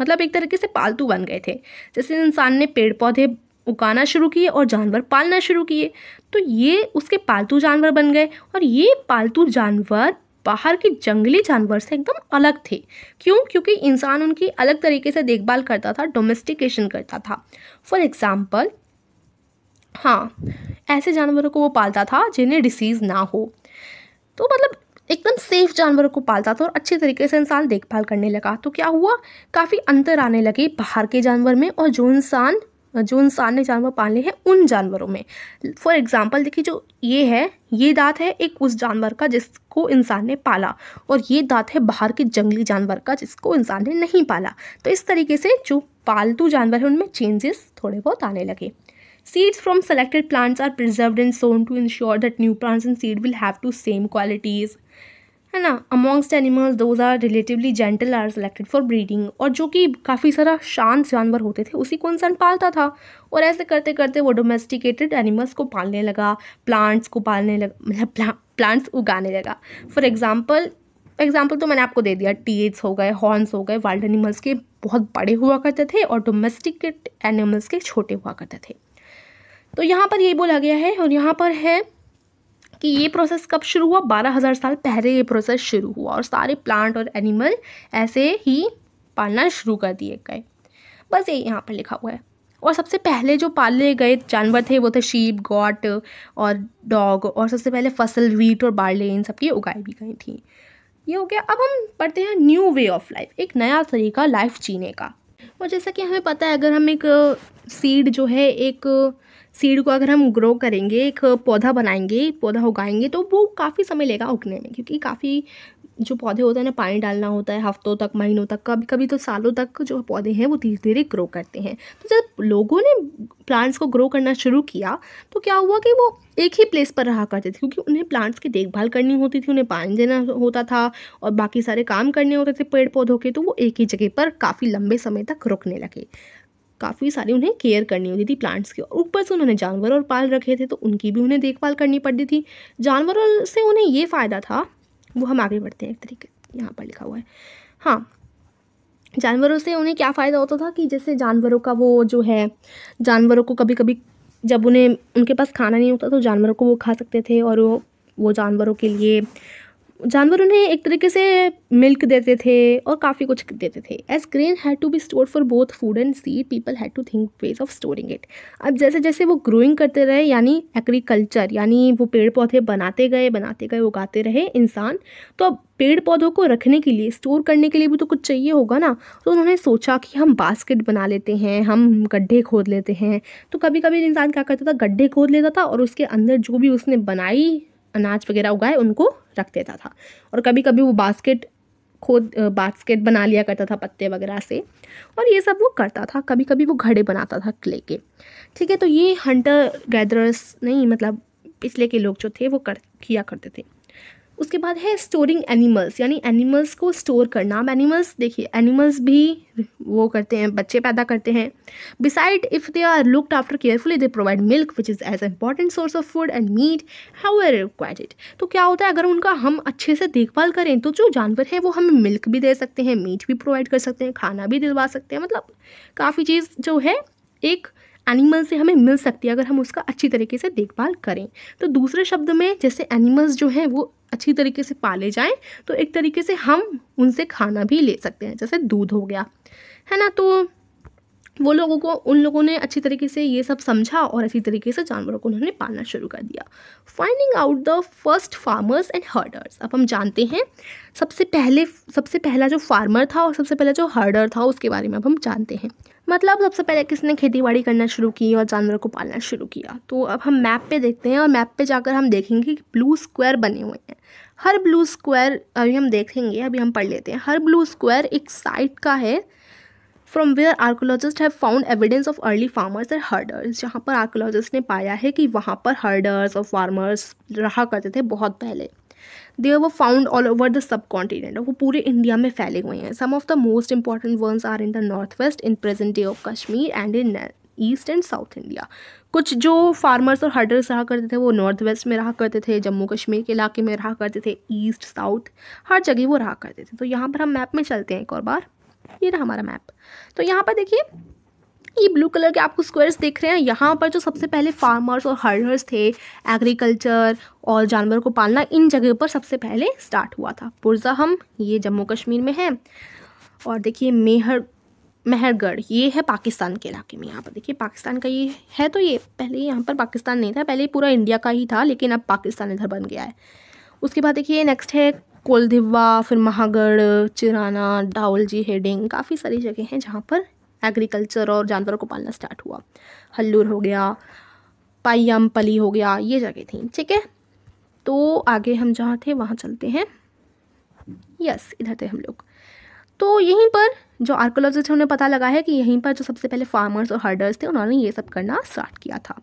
मतलब एक तरीके से पालतू बन गए थे जैसे इंसान ने पेड़ पौधे उगाना शुरू किए और जानवर पालना शुरू किए तो ये उसके पालतू जानवर बन गए और ये पालतू जानवर बाहर के जंगली जानवर से एकदम अलग थे क्यों क्योंकि इंसान उनकी अलग तरीके से देखभाल करता था डोमेस्टिकेशन करता था फॉर एग्ज़ाम्पल हाँ ऐसे जानवरों को वो पालता था जिन्हें डिसीज़ ना हो तो मतलब एकदम सेफ जानवरों को पालता था और अच्छे तरीके से इंसान देखभाल करने लगा तो क्या हुआ काफ़ी अंतर आने लगे बाहर के जानवर में और जो इंसान जो इंसान ने जानवर पाले हैं उन जानवरों में फॉर एग्ज़ाम्पल देखिए जो ये है ये दांत है एक उस जानवर का जिसको इंसान ने पाला और ये दांत है बाहर के जंगली जानवर का जिसको इंसान ने नहीं पाला तो इस तरीके से जो पालतू जानवर है उनमें चेंजेस थोड़े बहुत आने लगे seeds from selected plants are preserve in sown to ensure that new plants and seed will have to same qualities है ना amongst animals those are relatively gentle are selected for breeding और जो कि काफ़ी सारा शांत जानवर होते थे उसी को इंसान पालता था और ऐसे करते करते वो डोमेस्टिकेटेड एनिमल्स को पालने लगा प्लांट्स को पालने लगा मतलब प्ला, प्लांट्स उगाने लगा फॉर एग्ज़ाम्पल एग्जाम्पल तो मैंने आपको दे दिया टीएट्स हो गए हॉर्नस हो गए वाइल्ड एनिमल्स के बहुत बड़े हुआ करते थे और डोमेस्टिकेट एनिमल्स के छोटे हुआ करते थे तो यहाँ पर ये बोला गया है और यहाँ पर है कि ये प्रोसेस कब शुरू हुआ बारह हज़ार साल पहले ये प्रोसेस शुरू हुआ और सारे प्लांट और एनिमल ऐसे ही पालना शुरू कर दिए गए बस ये यहाँ पर लिखा हुआ है और सबसे पहले जो पाले गए जानवर थे वो थे शीप गॉट और डॉग और सबसे पहले फसल वीट और बार्ले इन सब की उगाई भी गई थी ये हो गया अब हम पढ़ते हैं न्यू वे ऑफ लाइफ एक नया तरीका लाइफ जीने का और जैसा कि हमें पता है अगर हम एक सीड जो है एक सीड को अगर हम ग्रो करेंगे एक पौधा बनाएंगे पौधा उगाएंगे तो वो काफ़ी समय लेगा उगने में क्योंकि काफ़ी जो पौधे होते हैं ना पानी डालना होता है हफ्तों तक महीनों तक कभी कभी तो सालों तक जो पौधे हैं वो धीरे धीरे ग्रो करते हैं तो जब लोगों ने प्लांट्स को ग्रो करना शुरू किया तो क्या हुआ कि वो एक ही प्लेस पर रहा करते थे क्योंकि उन्हें प्लांट्स की देखभाल करनी होती थी उन्हें पानी देना होता था और बाकी सारे काम करने होते थे पेड़ पौधों के तो वो एक ही जगह पर काफ़ी लंबे समय तक रुकने लगे काफ़ी सारी उन्हें केयर करनी होती थी प्लांट्स की और ऊपर से उन्होंने जानवर और पाल रखे थे तो उनकी भी उन्हें देखभाल करनी पड़ती थी जानवरों से उन्हें ये फ़ायदा था वो हम आगे बढ़ते हैं एक तरीके यहाँ पर लिखा हुआ है हाँ जानवरों से उन्हें क्या फ़ायदा होता था कि जैसे जानवरों का वो जो है जानवरों को कभी कभी जब उन्हें उनके पास खाना नहीं होता तो जानवरों को वो खा सकते थे और वो वो जानवरों के लिए जानवर उन्हें एक तरीके से मिल्क देते थे और काफ़ी कुछ देते थे as grain had to be store for both food and seed people had to think ways of storing it अब जैसे जैसे वो ग्रोइंग करते रहे यानी एग्रीकल्चर यानी वो पेड़ पौधे बनाते गए बनाते गए उगाते रहे इंसान तो अब पेड़ पौधों को रखने के लिए स्टोर करने के लिए भी तो कुछ चाहिए होगा ना तो उन्होंने सोचा कि हम बास्केट बना लेते हैं हम गड्ढे खोद लेते हैं तो कभी कभी इंसान क्या करता था गड्ढे खोद लेता था और उसके अंदर जो भी उसने बनाई अनाज वगैरह उगाए उनको रख देता था और कभी कभी वो बास्केट खुद बास्केट बना लिया करता था पत्ते वगैरह से और ये सब वो करता था कभी कभी वो घड़े बनाता था क्ले के ठीक है तो ये हंटर गैदरर्स नहीं मतलब पिछले के लोग जो थे वो कर किया करते थे उसके बाद है स्टोरिंग एनिमल्स यानी एनिमल्स को स्टोर करना अब एनिमल्स देखिए एनिमल्स भी वो करते हैं बच्चे पैदा करते हैं beside if they are looked after carefully they provide milk which is as important source of food and meat how are required it तो क्या होता है अगर उनका हम अच्छे से देखभाल करें तो जो जानवर हैं वो हमें मिल्क भी दे सकते हैं मीट भी प्रोवाइड कर सकते हैं खाना भी दिलवा सकते हैं मतलब काफ़ी चीज़ जो है एक एनिमल से हमें मिल सकती है अगर हम उसका अच्छी तरीके से देखभाल करें तो दूसरे शब्द में जैसे एनिमल्स जो हैं वो अच्छी तरीके से पाले जाएं तो एक तरीके से हम उनसे खाना भी ले सकते हैं जैसे दूध हो गया है ना तो वो लोगों को उन लोगों ने अच्छी तरीके से ये सब समझा और अच्छी तरीके से जानवरों को उन्होंने पालना शुरू कर दिया finding out the first farmers and herders अब हम जानते हैं सबसे पहले सबसे पहला जो फार्मर था और सबसे पहला जो हर्डर था उसके बारे में अब हम जानते हैं मतलब सबसे पहले किसने खेती बाड़ी करना शुरू की और जानवरों को पालना शुरू किया तो अब हम मैप पे देखते हैं और मैप पे जाकर हम देखेंगे कि ब्लू स्क्वायर बने हुए हैं हर ब्लू स्क्वायर अभी हम देखेंगे अभी हम पढ़ लेते हैं हर ब्लू स्क्वायर एक साइड का है from where archaeologist have found evidence of early farmers and herders जहाँ पर आर्कोलॉजिस्ट ने पाया है कि वहाँ पर हर्डर्स और फार्मर्स रहा करते थे बहुत पहले they were found all over the subcontinent वो पूरे इंडिया में फैले हुए हैं some of the most important ones are in the north west in present day of Kashmir and in east and south India कुछ जो फार्मर्स और herders रहा करते थे वो नॉर्थ वेस्ट में रहा करते थे जम्मू कश्मीर के इलाके में रहा करते थे ईस्ट साउथ हर जगह वो रहा करते थे तो यहाँ पर हम मैप में चलते हैं एक और बार ये रहा हमारा मैप तो यहाँ पर देखिए ये ब्लू कलर के आपको स्क्वायर्स देख रहे हैं यहाँ पर जो सबसे पहले फार्मर्स और हर्डर्स थे एग्रीकल्चर और जानवर को पालना इन जगह पर सबसे पहले स्टार्ट हुआ था पुरजा हम ये जम्मू कश्मीर में है और देखिए मेहर मेहरगढ़ ये है पाकिस्तान के इलाके में यहाँ पर देखिए पाकिस्तान का ये है तो ये पहले यहाँ पर पाकिस्तान नहीं था पहले पूरा इंडिया का ही था लेकिन अब पाकिस्तान इधर बन गया है उसके बाद देखिए नेक्स्ट है कोलधिवा फिर महागढ़ चिराना डाउलजी हेडिंग काफ़ी सारी जगह हैं जहाँ पर एग्रीकल्चर और जानवरों को पालना स्टार्ट हुआ हल्लूर हो गया पाइम पली हो गया ये जगह थी ठीक है तो आगे हम जहाँ थे वहाँ चलते हैं यस इधर थे हम लोग तो यहीं पर जो आर्कोलॉजिस्ट हैं उन्हें पता लगा है कि यहीं पर जो सबसे पहले फार्मर्स और हर्डर्स थे उन्होंने ये सब करना स्टार्ट किया था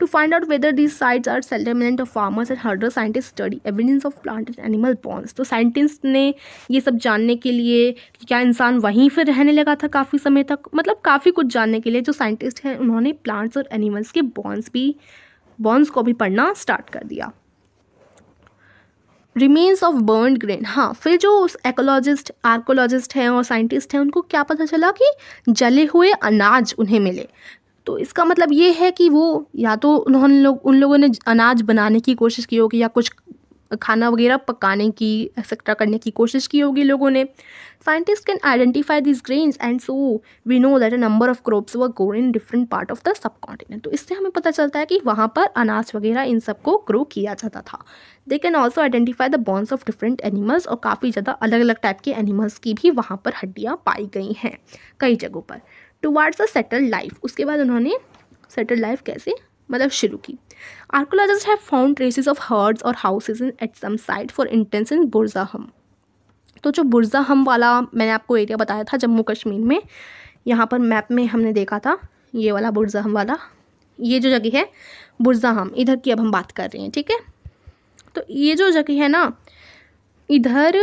to find out whether these sites are settlement of farmers and herders scientist study evidence of plant and animal bones तो साइंटिस्ट ने ये सब जानने के लिए कि क्या इंसान वहीं पर रहने लगा था काफ़ी समय तक मतलब काफ़ी कुछ जानने के लिए जो साइंटिस्ट हैं उन्होंने प्लांट्स और एनिमल्स के बॉन्स भी बॉन्स को भी पढ़ना स्टार्ट कर दिया रिमेन्स ऑफ बर्न ग्रेन हाँ फिर जो उस एकोलॉजिस्ट आर्कोलॉजिस्ट हैं और साइंटिस्ट हैं उनको क्या पता चला कि जले हुए अनाज उन्हें मिले तो इसका मतलब ये है कि वो या तो उन्होंने लोग उन लोगों ने अनाज बनाने की कोशिश की होगी या कुछ खाना वगैरह पकाने की एक्सेट्रा करने की कोशिश की होगी लोगों ने scientist can identify this grains and so we know that a number of crops were grow in different part of the subcontinent तो इससे हमें पता चलता है कि वहाँ पर अनाज वगैरह इन सब को ग्रो किया जाता था they can also identify the bones of different animals और काफ़ी ज़्यादा अलग अलग टाइप के एनिमल्स की भी वहाँ पर हड्डियाँ पाई गई हैं कई जगहों पर टुवार्ड्स अ सेटल लाइफ उसके बाद उन्होंने सेटल लाइफ कैसे मतलब शुरू की archaeologist have found traces of huts or houses in at some site for instance in Burzahom तो जो बुरजा हम वाला मैंने आपको एरिया बताया था जम्मू कश्मीर में यहाँ पर मैप में हमने देखा था ये वाला बुरजा हम वाला ये जो जगह है बुरजा हम इधर की अब हम बात कर रहे हैं ठीक है तो ये जो जगह है ना इधर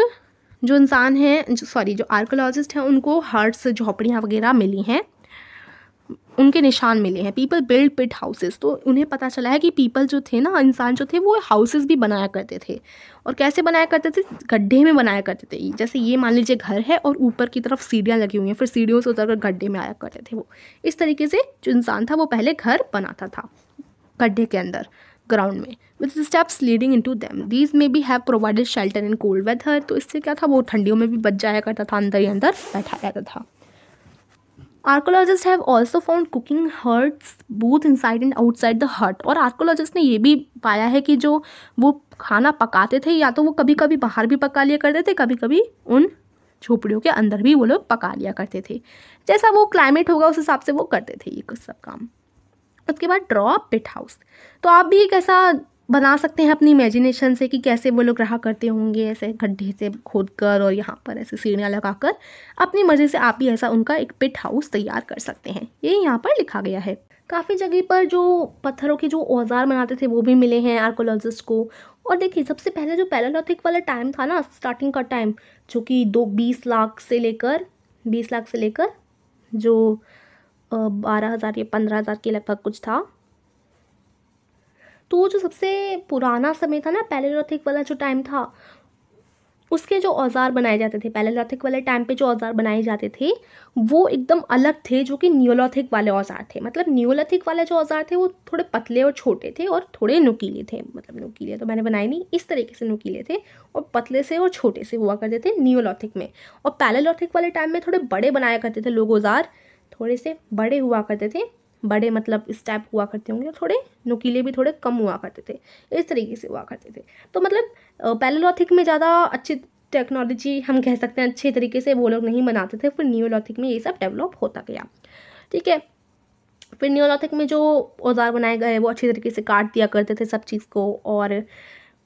जो इंसान है सॉरी जो, जो आर्कोलॉजिस्ट हैं उनको हर्ट्स झोपड़ियाँ वगैरह मिली हैं उनके निशान मिले हैं पीपल बिल्ड पिट हाउसेस तो उन्हें पता चला है कि पीपल जो थे ना इंसान जो थे वो हाउसेस भी बनाया करते थे और कैसे बनाया करते थे गड्ढे में बनाया करते थे जैसे ये मान लीजिए घर है और ऊपर की तरफ सीढ़ियाँ लगी हुई हैं फिर सीढ़ियों से उतर कर गड्ढे में आया करते थे वो इस तरीके से जो इंसान था वो पहले घर बनाता था गड्ढे के अंदर ग्राउंड में with steps leading into them these may be have provided shelter in cold weather तो इससे क्या था वो ठंडियों में भी बच जाया करता था अंदर ही अंदर बैठा रहता था archaeologist have also found cooking hearths both inside and outside the hut और आर्कोलॉजिस्ट ने ये भी पाया है कि जो वो खाना पकाते थे या तो वो कभी कभी बाहर भी पका लिया करते थे कभी कभी उन झोपड़ियों के अंदर भी वो लोग पका लिया करते थे जैसा वो क्लाइमेट होगा उस हिसाब से वो करते थे ये कुछ सब काम उसके बाद ड्रॉ पिट हाउस तो आप भी एक ऐसा बना सकते हैं अपनी इमेजिनेशन से कि कैसे वो लोग रहा करते होंगे ऐसे गड्ढे से खोद कर और यहाँ पर ऐसे सीढ़ियाँ लगाकर अपनी मर्ज़ी से आप ही ऐसा उनका एक पिट हाउस तैयार कर सकते हैं ये यहाँ पर लिखा गया है काफ़ी जगह पर जो पत्थरों के जो औजार बनाते थे वो भी मिले हैं आर्कोलॉजिस्ट को और देखिए सबसे पहले जो पैरालॉथिक वाला टाइम था ना स्टार्टिंग का टाइम जो कि दो बीस लाख से लेकर बीस लाख से लेकर जो बारह हज़ार या पंद्रह हज़ार के लगभग कुछ था तो वो जो सबसे पुराना समय था ना पैलेलोथिक वाला जो टाइम था उसके जो औज़ार बनाए जाते थे पैलेलोथिक वाले टाइम पे जो औज़ार बनाए जाते थे वो एकदम अलग थे जो कि न्योलोथिक वाले औज़ार थे मतलब न्योलोथिक वाले जो औज़ार थे वो थोड़े पतले और छोटे थे और थोड़े नुकीले थे मतलब नुकीले तो मैंने बनाए नहीं इस तरीके से नुकीले थे और पतले से और छोटे से हुआ करते थे न्योलोथिक में और पैलेलोथिक वाले टाइम में थोड़े बड़े बनाया करते थे लोग औज़ार थोड़े से बड़े हुआ करते थे बड़े मतलब स्टेप हुआ करते होंगे थोड़े नुकीले भी थोड़े कम हुआ करते थे इस तरीके से हुआ करते थे तो मतलब पैलोलॉथिक में ज़्यादा अच्छी टेक्नोलॉजी हम कह सकते हैं अच्छे तरीके से वो लोग नहीं बनाते थे फिर न्यूलॉथिक में ये सब डेवलप होता गया ठीक है फिर न्यूलॉथिक में जो औजार बनाए गए वो अच्छे तरीके से काट दिया करते थे सब चीज़ को और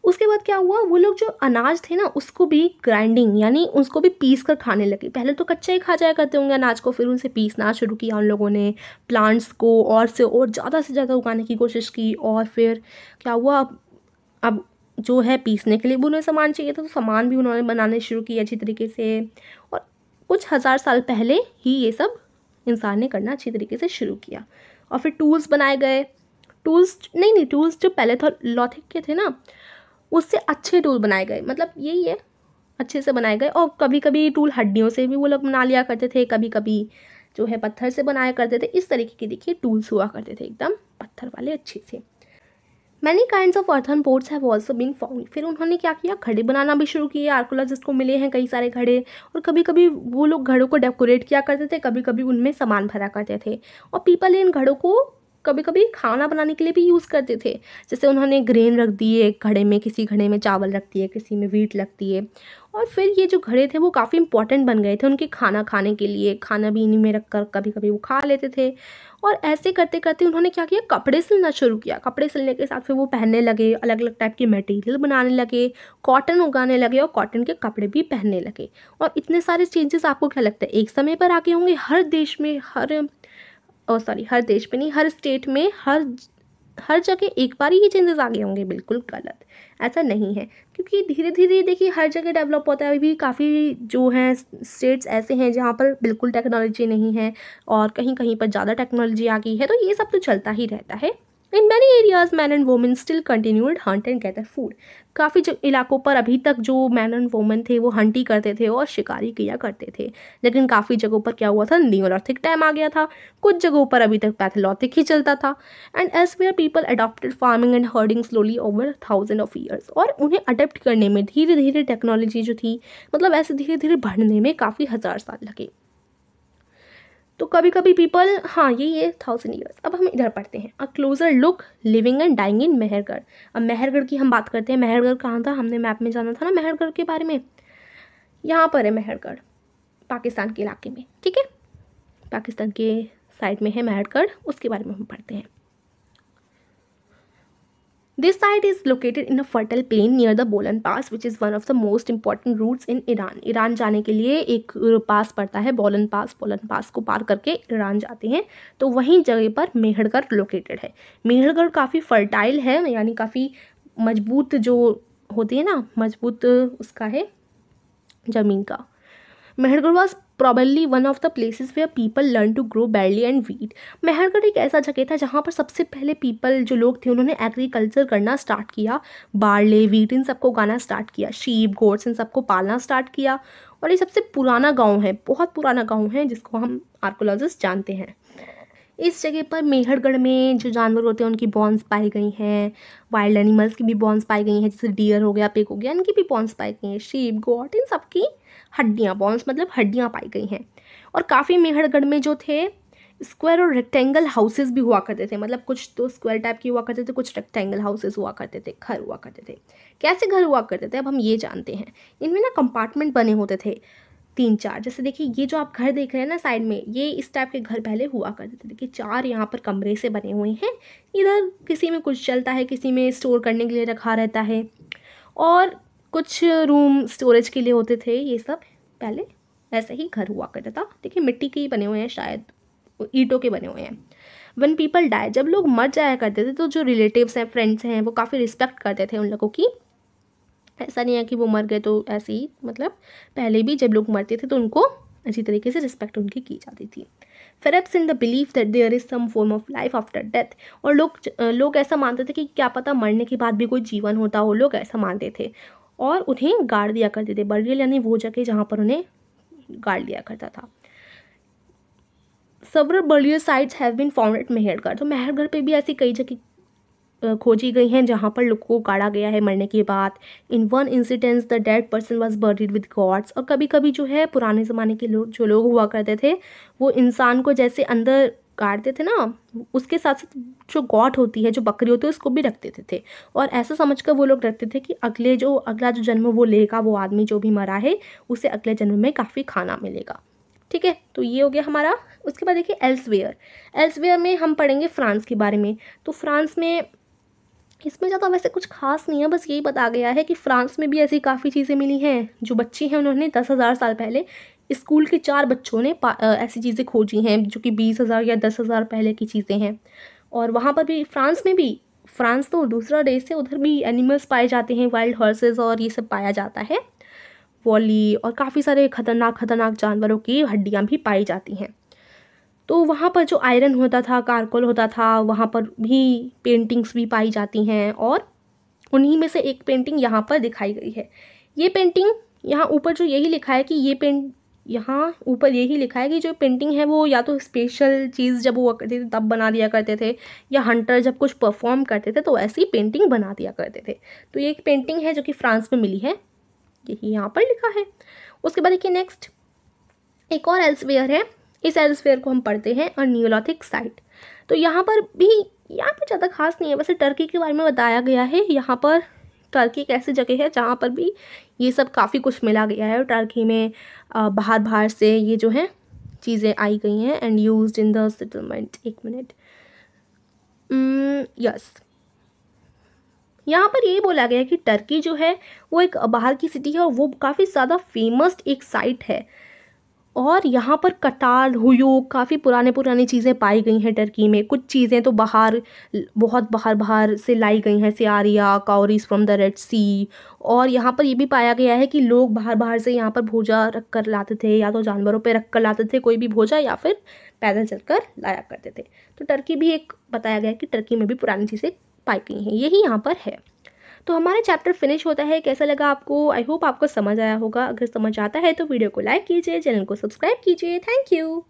उसके बाद क्या हुआ वो लोग जो अनाज थे ना उसको भी ग्राइंडिंग यानी उसको भी पीस कर खाने लगे पहले तो कच्चा ही खा जाया करते होंगे अनाज को फिर उनसे पीसना शुरू किया उन लोगों ने प्लांट्स को और से और ज़्यादा से ज़्यादा उगाने की कोशिश की और फिर क्या हुआ अब जो है पीसने के लिए भी उन्हें सामान चाहिए था तो सामान भी उन्होंने बनाने शुरू किया अच्छी तरीके से और कुछ हज़ार साल पहले ही ये सब इंसान ने करना अच्छी तरीके से शुरू किया और फिर टूल्स बनाए गए टूल्स नहीं नहीं टूल्स जो पहले तो लॉथिक के थे ना उससे अच्छे टूल बनाए गए मतलब यही है अच्छे से बनाए गए और कभी कभी टूल हड्डियों से भी वो लोग बना लिया करते थे कभी कभी जो है पत्थर से बनाया करते थे इस तरीके के देखिए टूल्स हुआ करते थे एकदम पत्थर वाले अच्छे से many kind of earthen pots have also been found फिर उन्होंने क्या किया घड़े बनाना भी शुरू किए आर्कोलॉजिस्ट को मिले हैं कई सारे घड़े और कभी कभी वो लोग घड़ों को डेकोरेट किया करते थे कभी कभी उनमें सामान भरा करते थे और पीपल इन घड़ों को कभी कभी खाना बनाने के लिए भी यूज़ करते थे जैसे उन्होंने ग्रेन रख दिए घड़े में किसी घड़े में चावल रख दिए किसी में वीट रख दिए और फिर ये जो घड़े थे वो काफ़ी इंपॉर्टेंट बन गए थे उनके खाना खाने के लिए खाना भी इन्हीं में रख कर कभी कभी वो खा लेते थे और ऐसे करते करते उन्होंने क्या किया कपड़े सिलना शुरू किया कपड़े सिलने के साथ फिर वो पहनने लगे अलग अलग टाइप के मटेरियल बनाने लगे कॉटन उगाने लगे और कॉटन के कपड़े भी पहनने लगे और इतने सारे चेंजेस आपको क्या लगता है एक समय पर आके होंगे हर देश में हर और oh, सॉरी हर देश में नहीं हर स्टेट में हर हर जगह एक बार ही ये चेंजेस आ गए होंगे बिल्कुल गलत ऐसा नहीं है क्योंकि धीरे धीरे देखिए हर जगह डेवलप होता है अभी भी काफ़ी जो हैं स्टेट्स ऐसे हैं जहाँ पर बिल्कुल टेक्नोलॉजी नहीं है और कहीं कहीं पर ज़्यादा टेक्नोलॉजी आ गई है तो ये सब तो चलता ही रहता है in many areas men and women still continued hunt and gather food काफ़ी इलाकों पर अभी तक जो मैन एंड वोमेन थे वो हंट ही करते थे और शिकारी किया करते थे लेकिन काफ़ी जगहों पर क्या हुआ था न्यूलॉथिक टाइम आ गया था कुछ जगहों पर अभी तक पैथोलॉथिक ही चलता था and elsewhere people adopted farming and herding slowly over thousand of years और उन्हें अडेप्ट करने में धीरे धीरे टेक्नोलॉजी जो थी मतलब ऐसे धीरे धीरे बढ़ने में काफ़ी हज़ार साल लगे तो कभी कभी पीपल हाँ ये ये थाउजेंड ईयर्स अब हम इधर पढ़ते हैं a closer look living and dying in Mehrgarh अब मेहरगढ़ की हम बात करते हैं मेहरगढ़ कहाँ था हमने मैप में जाना था ना मेहरगढ़ के बारे में यहाँ पर है मेहरगढ़ पाकिस्तान के इलाके में ठीक है पाकिस्तान के साइड में है मेहरगढ़ उसके बारे में हम पढ़ते हैं this site is located in a fertile plain near the Bolan pass which is one of the most important routes in Iran Iran जाने के लिए एक पास पड़ता है बोलन पास बोलन पास को पार करके ईरान जाते हैं तो वहीं जगह पर मेहड़गढ़ लोकेटेड है मेहड़गढ़ काफ़ी फर्टाइल है यानी काफ़ी मजबूत जो होती है ना मजबूत उसका है ज़मीन का Mehrgarh was probably one of the places where people learn to grow barley and wheat Mehrgarh एक ऐसा जगह था जहाँ पर सबसे पहले पीपल जो लोग थे उन्होंने एग्रीकल्चर करना स्टार्ट किया बारले वीट इन सबको गाना स्टार्ट किया शीप गोड्स इन सबको पालना स्टार्ट किया और ये सबसे पुराना गाँव है बहुत पुराना गाँव है जिसको हम आर्कोलॉजिस्ट जानते हैं इस जगह पर मेहरगढ़ में जो जानवर होते हैं उनकी बॉन्स पाई गई हैं वाइल्ड एनिमल्स की भी बॉन्स पाई गई हैं जैसे डियर हो गया पेक हो गया इनकी भी बॉन्स पाई गई हैं शीप गोट इन सब की हड्डियाँ बॉन्स मतलब हड्डियाँ पाई गई हैं और काफ़ी मेहरगढ़ में जो थे स्क्वायर और रेक्टेंगल हाउसेज भी हुआ करते थे मतलब कुछ तो स्क्वायर टाइप के हुआ करते थे कुछ रेक्टेंगल हाउसेज हुआ करते थे घर हुआ करते थे कैसे घर हुआ करते थे अब हम ये जानते हैं इनमें ना कंपार्टमेंट बने होते थे तीन चार जैसे देखिए ये जो आप घर देख रहे हैं ना साइड में ये इस टाइप के घर पहले हुआ करते थे देखिए चार यहाँ पर कमरे से बने हुए हैं इधर किसी में कुछ चलता है किसी में स्टोर करने के लिए रखा रहता है और कुछ रूम स्टोरेज के लिए होते थे ये सब पहले ऐसे ही घर हुआ करता था देखिए मिट्टी के ही बने हुए हैं शायद ईटों के बने हुए हैं वन पीपल डाई जब लोग मर जाया करते थे तो जो रिलेटिव्स हैं फ्रेंड्स हैं वो काफ़ी रिस्पेक्ट करते थे उन लोगों की ऐसा नहीं है कि वो मर गए तो ऐसे ही मतलब पहले भी जब लोग मरते थे तो उनको अच्छी तरीके से रिस्पेक्ट उनकी की जाती थी perhaps in the believe that there is some form of life after death और लोग लोग ऐसा मानते थे कि क्या पता मरने के बाद भी कोई जीवन होता हो लोग ऐसा मानते थे और उन्हें गाड़ दिया करते थे बर्रियल यानी वो जगह जहाँ पर उन्हें गाड़ दिया करता था several burial sites have been found at Mehrgarh तो मेहरगढ़ पे भी ऐसी कई जगह खोजी गई हैं जहां पर लोगों को गाड़ा गया है मरने के बाद in one instance the dead person was buried with goats और कभी कभी जो है पुराने ज़माने के लोग जो लोग हुआ करते थे वो इंसान को जैसे अंदर काटते थे ना उसके साथ साथ जो गॉट होती है जो बकरी होती है उसको भी रख देते थे और ऐसा समझ कर वो लोग रखते थे कि अगले जो अगला जो जन्म वो लेगा वो आदमी जो भी मरा है उसे अगले जन्म में काफ़ी खाना मिलेगा ठीक है तो ये हो गया हमारा उसके बाद देखिए एल्सवेयर एल्सवेयर में हम पढ़ेंगे फ्रांस के बारे में तो फ्रांस में इसमें ज़्यादा वैसे कुछ खास नहीं है बस यही बता गया है कि फ्रांस में भी ऐसी काफ़ी चीज़ें मिली हैं जो बच्चे हैं उन्होंने दस हज़ार साल पहले स्कूल के चार बच्चों ने ऐसी चीज़ें खोजी हैं जो कि बीस हज़ार या दस हज़ार पहले की चीज़ें हैं और वहाँ पर भी फ्रांस में भी फ्रांस तो दूसरा देश है उधर भी एनिमल्स पाए जाते हैं वाइल्ड हॉर्सेज और ये सब पाया जाता है वॉली और काफ़ी सारे खतरनाक खतरनाक जानवरों की हड्डियाँ भी पाई जाती हैं तो वहाँ पर जो आयरन होता था कारकोल होता था वहाँ पर भी पेंटिंग्स भी पाई जाती हैं और उन्हीं में से एक पेंटिंग यहाँ पर दिखाई गई है ये पेंटिंग यहाँ ऊपर जो यही लिखा है कि ये पेंट यहाँ ऊपर यही लिखा है कि जो पेंटिंग है वो या तो स्पेशल चीज़ जब हुआ करते थे तब बना दिया करते थे या हंटर जब कुछ परफॉर्म करते थे तो ऐसी पेंटिंग बना दिया करते थे तो ये एक पेंटिंग है जो कि फ्रांस में मिली है यही यहाँ पर लिखा है उसके बाद देखिए नेक्स्ट एक और एल्सवेयर है इस एल्सफेयर को हम पढ़ते हैं और न्यूलॉथिक साइट तो यहाँ पर भी यहाँ पर ज़्यादा खास नहीं है वैसे टर्की के बारे में बताया गया है यहाँ पर टर्की एक ऐसी जगह है जहाँ पर भी ये सब काफ़ी कुछ मिला गया है टर्की में बाहर बाहर से ये जो है चीज़ें आई गई हैं and use in the settlement एक मिनट यस यहाँ पर यही बोला गया कि टर्की जो है वो एक बाहर की सिटी है और वो काफ़ी ज़्यादा फेमस एक साइट है और यहाँ पर कटार हुयू काफ़ी पुराने पुरानी चीज़ें पाई गई हैं टर्की में कुछ चीज़ें तो बाहर बहुत बाहर बाहर से लाई गई हैं सियारिया cowries from the Red Sea और यहाँ पर ये भी पाया गया है कि लोग बाहर बाहर से यहाँ पर भोजा रख कर लाते थे या तो जानवरों पर रख कर लाते थे कोई भी भोजा या फिर पैदल चल कर लाया करते थे तो टर्की भी एक बताया गया कि टर्की में भी पुरानी चीज़ें पाई गई हैं यही यहाँ पर है तो हमारा चैप्टर फिनिश होता है कैसा लगा आपको आई होप आपको समझ आया होगा अगर समझ आता है तो वीडियो को लाइक कीजिए चैनल को सब्सक्राइब कीजिए थैंक यू